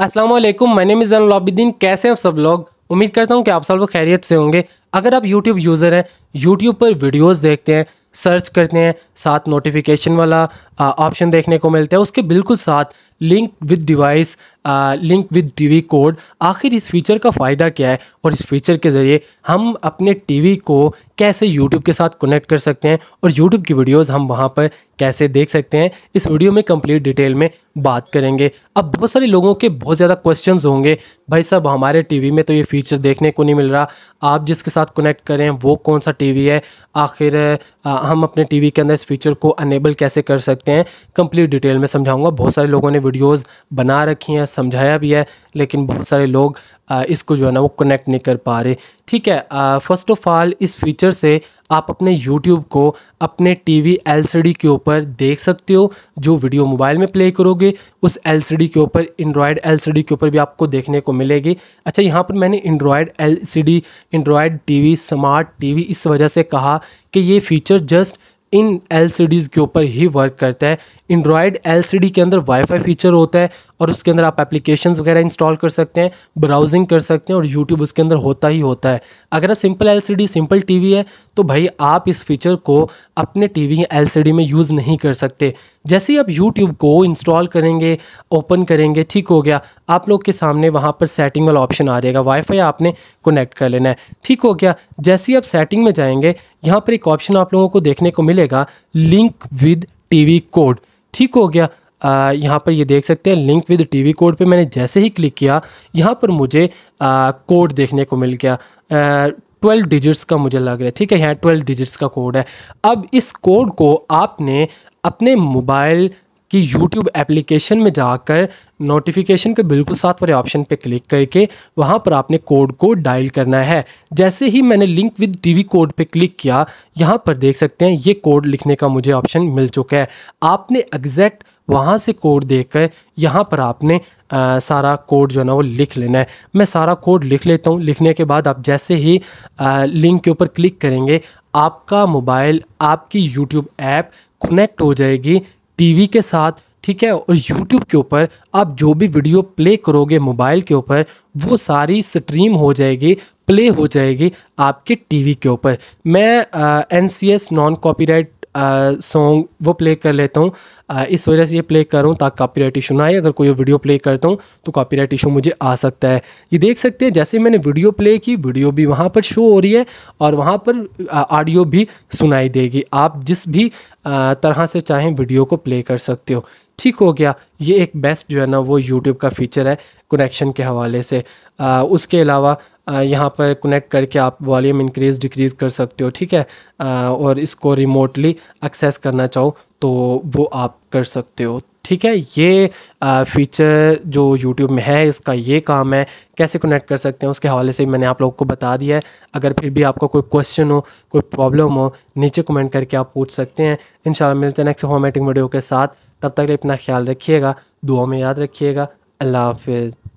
वालेकुम मैंने name is लाबिद्दीन कैसे हैं आप सब लोग उम्मीद करता हूँ कि आप सब लोग खैरियत से होंगे अगर आप यूट्यूब यूज़र हैं यूट्यूब पर वीडियोस देखते हैं सर्च करते हैं साथ नोटिफिकेशन वाला ऑप्शन देखने को मिलता है उसके बिल्कुल साथ link with device link with TV code आखिर इस फीचर का फ़ायदा क्या है और इस फीचर के ज़रिए हम अपने टीवी को कैसे यूट्यूब के साथ कनेक्ट कर सकते हैं और यूट्यूब की वीडियोस हम वहाँ पर कैसे देख सकते हैं इस वीडियो में कंप्लीट डिटेल में बात करेंगे अब बहुत सारे लोगों के बहुत ज़्यादा क्वेश्चन होंगे भाई साहब हमारे टी में तो ये फीचर देखने को नहीं मिल रहा आप जिसके साथ कनेक्ट करें वो कौन सा टी है आखिर हम अपने टी के अंदर इस फीचर को अनेबल कैसे कर सकते हैं कम्प्लीट डिटेल में समझाऊँगा बहुत सारे लोगों ने वीडियोस बना रखी हैं समझाया भी है लेकिन बहुत सारे लोग इसको जो है ना वो कनेक्ट नहीं कर पा रहे ठीक है फ़र्स्ट ऑफ ऑल इस फीचर से आप अपने यूट्यूब को अपने टीवी एलसीडी के ऊपर देख सकते हो जो वीडियो मोबाइल में प्ले करोगे उस एलसीडी के ऊपर एंड्रॉयड एलसीडी के ऊपर भी आपको देखने को मिलेगी अच्छा यहाँ पर मैंने Android LCD Android TV smart T इस वजह से कहा कि ये फीचर जस्ट इन एल के ऊपर ही वर्क करता है एंड्रॉयड एल के अंदर वाईफाई फीचर होता है और उसके अंदर आप एप्लीकेशन वगैरह इंस्टॉल कर सकते हैं ब्राउजिंग कर सकते हैं और यूट्यूब उसके अंदर होता ही होता है अगर आप सिंपल एल सिंपल टी है तो भाई आप इस फीचर को अपने टी वी एल में यूज़ नहीं कर सकते जैसे ही आप यूट्यूब को इंस्टॉल करेंगे ओपन करेंगे ठीक हो गया आप लोग के सामने वहाँ पर सेटिंग वाला ऑप्शन आ जाएगा वाईफाई आपने कनेक्ट कर लेना है ठीक हो गया जैसे ही आप सेटिंग में जाएंगे यहाँ पर एक ऑप्शन आप लोगों को देखने को मिलेगा लिंक विद टीवी कोड ठीक हो गया यहाँ पर ये देख सकते हैं लिंक विद टीवी कोड पे मैंने जैसे ही क्लिक किया यहाँ पर मुझे कोड देखने को मिल गया ट्वेल्व डिजिट्स का मुझे लग रहा है ठीक है यहाँ ट्वेल्व डिजिट्स का कोड है अब इस कोड को आपने अपने मोबाइल कि यूट्यूब एप्लीकेशन में जाकर नोटिफिकेशन के बिल्कुल साथ वाले ऑप्शन पर क्लिक करके वहाँ पर आपने कोड को डायल करना है जैसे ही मैंने लिंक विद टीवी कोड पे क्लिक किया यहाँ पर देख सकते हैं ये कोड लिखने का मुझे ऑप्शन मिल चुका है आपने एग्जैक्ट वहाँ से कोड देकर यहाँ पर आपने आ, सारा कोड जो है ना वो लिख लेना है मैं सारा कोड लिख लेता हूँ लिखने के बाद आप जैसे ही आ, लिंक के ऊपर क्लिक करेंगे आपका मोबाइल आपकी यूट्यूब ऐप कनेक्ट हो जाएगी टीवी के साथ ठीक है और यूट्यूब के ऊपर आप जो भी वीडियो प्ले करोगे मोबाइल के ऊपर वो सारी स्ट्रीम हो जाएगी प्ले हो जाएगी आपके टीवी के ऊपर मैं N C S non copyright song वो प्ले कर लेता हूँ इस वजह से ये प्ले कर रहा ताकि कॉपीराइट इशू ना आए अगर कोई वीडियो प्ले करता हूँ तो कॉपीराइट इशू मुझे आ सकता है ये देख सकते हैं जैसे मैंने वीडियो प्ले की वीडियो भी वहाँ पर शो हो रही है और वहाँ पर ऑडियो भी सुनाई देगी आप जिस भी तरह से चाहें वीडियो को प्ले कर सकते हो ठीक हो गया ये एक बेस्ट जो है ना वो यूट्यूब का फीचर है कनेक्शन के हवाले से आ, उसके अलावा यहाँ पर कनेक्ट करके आप वॉल्यूम इंक्रीज़ डिक्रीज़ कर सकते हो ठीक है आ, और इसको रिमोटली एक्सेस करना चाहो तो वो आप कर सकते हो ठीक है ये आ, फीचर जो यूट्यूब में है इसका ये काम है कैसे कनेक्ट कर सकते हैं उसके हवाले से मैंने आप लोगों को बता दिया है अगर फिर भी आपका कोई क्वेश्चन हो कोई प्रॉब्लम हो नीचे कमेंट करके आप पूछ सकते हैं इन मिलते हैं नेक्स्ट फॉर्मेटिंग वीडियो के साथ तब तक अपना ख्याल रखिएगा दुआ में याद रखिएगा अल्लाह हाफिज़